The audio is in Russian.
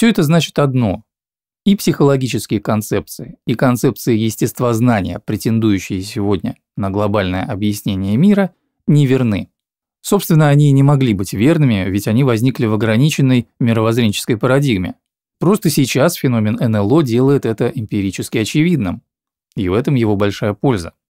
Все это значит одно. И психологические концепции, и концепции естествознания, претендующие сегодня на глобальное объяснение мира, не верны. Собственно, они и не могли быть верными, ведь они возникли в ограниченной мировоззренческой парадигме. Просто сейчас феномен НЛО делает это эмпирически очевидным. И в этом его большая польза.